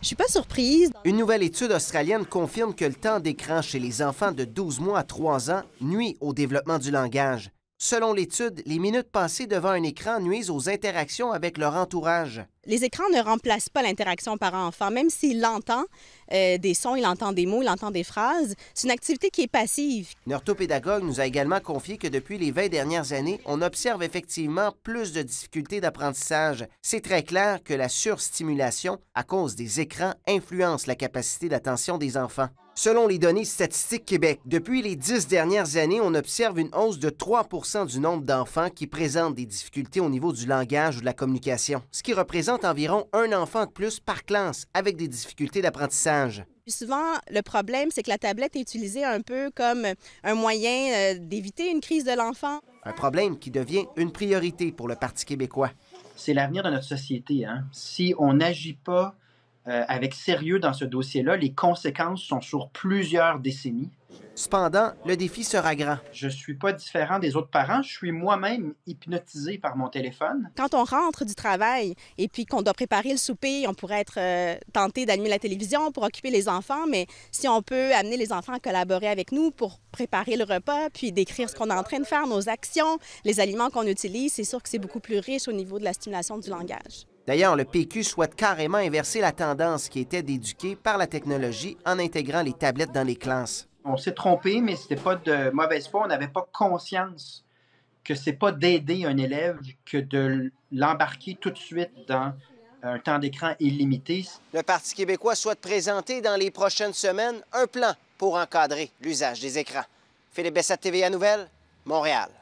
Je suis pas surprise. Une nouvelle étude australienne confirme que le temps d'écran chez les enfants de 12 mois à 3 ans nuit au développement du langage. Selon l'étude, les minutes passées devant un écran nuisent aux interactions avec leur entourage. Les écrans ne remplacent pas l'interaction parent-enfant, même s'il entend euh, des sons, il entend des mots, il entend des phrases. C'est une activité qui est passive. L'orthopédagogue nous a également confié que depuis les 20 dernières années, on observe effectivement plus de difficultés d'apprentissage. C'est très clair que la surstimulation à cause des écrans influence la capacité d'attention des enfants. Selon les données Statistiques Québec, depuis les dix dernières années, on observe une hausse de 3 du nombre d'enfants qui présentent des difficultés au niveau du langage ou de la communication, ce qui représente environ un enfant de plus par classe avec des difficultés d'apprentissage. souvent, le problème, c'est que la tablette est utilisée un peu comme un moyen euh, d'éviter une crise de l'enfant. Un problème qui devient une priorité pour le Parti québécois. C'est l'avenir de notre société. Hein. Si on n'agit pas euh, avec sérieux dans ce dossier-là, les conséquences sont sur plusieurs décennies. Cependant, le défi sera grand. Je ne suis pas différent des autres parents. Je suis moi-même hypnotisé par mon téléphone. Quand on rentre du travail et puis qu'on doit préparer le souper, on pourrait être euh, tenté d'allumer la télévision pour occuper les enfants, mais si on peut amener les enfants à collaborer avec nous pour préparer le repas, puis décrire ce qu'on est en train de faire, nos actions, les aliments qu'on utilise, c'est sûr que c'est beaucoup plus riche au niveau de la stimulation du langage. D'ailleurs, le PQ souhaite carrément inverser la tendance qui était d'éduquer par la technologie en intégrant les tablettes dans les classes on s'est trompé, mais c'était pas de mauvaise foi. On n'avait pas conscience que c'est pas d'aider un élève que de l'embarquer tout de suite dans un temps d'écran illimité. Le Parti québécois souhaite présenter dans les prochaines semaines un plan pour encadrer l'usage des écrans. Philippe Bessat, TVA Nouvelle, Montréal.